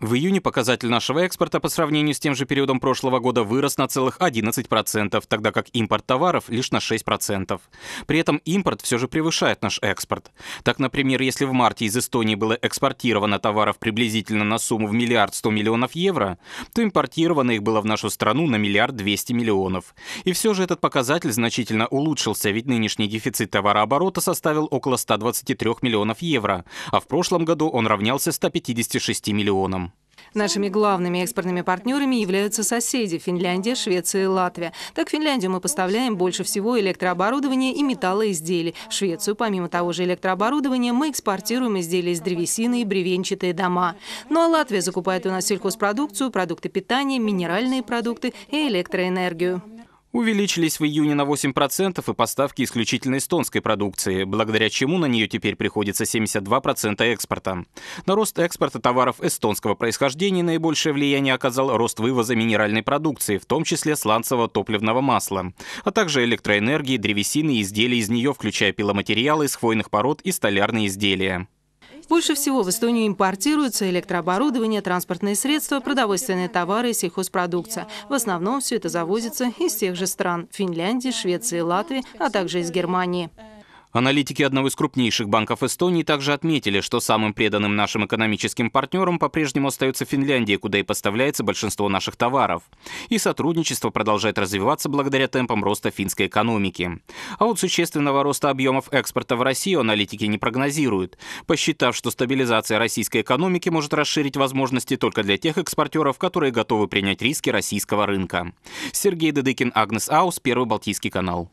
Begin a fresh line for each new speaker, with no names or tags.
В июне показатель нашего экспорта по сравнению с тем же периодом прошлого года вырос на целых 11%, тогда как импорт товаров лишь на 6%. При этом импорт все же превышает наш экспорт. Так, например, если в марте из Эстонии было экспортировано товаров приблизительно на сумму в миллиард 100 миллионов евро, то импортировано их было в нашу страну на миллиард 200 миллионов. И все же этот показатель значительно улучшился, ведь нынешний дефицит товарооборота составил около 123 миллионов евро, а в прошлом году он равнялся 156 миллионам.
Нашими главными экспортными партнерами являются соседи – Финляндия, Швеция и Латвия. Так, в Финляндию мы поставляем больше всего электрооборудования и металлоизделий. В Швецию, помимо того же электрооборудования, мы экспортируем изделия из древесины и бревенчатые дома. Ну а Латвия закупает у нас сельхозпродукцию, продукты питания, минеральные продукты и электроэнергию
увеличились в июне на 8% и поставки исключительно эстонской продукции, благодаря чему на нее теперь приходится 72% экспорта. На рост экспорта товаров эстонского происхождения наибольшее влияние оказал рост вывоза минеральной продукции, в том числе сланцевого топливного масла, а также электроэнергии, древесины и изделий из нее, включая пиломатериалы из хвойных пород и столярные изделия.
Больше всего в Эстонию импортируются электрооборудование, транспортные средства, продовольственные товары и сельхозпродукция. В основном все это завозится из тех же стран – Финляндии, Швеции, Латвии, а также из Германии.
Аналитики одного из крупнейших банков Эстонии также отметили, что самым преданным нашим экономическим партнером по-прежнему остается Финляндия, куда и поставляется большинство наших товаров. И сотрудничество продолжает развиваться благодаря темпам роста финской экономики. А вот существенного роста объемов экспорта в Россию аналитики не прогнозируют, посчитав, что стабилизация российской экономики может расширить возможности только для тех экспортеров, которые готовы принять риски российского рынка. Сергей Дедыкин, Агнес Аус, Первый Балтийский канал.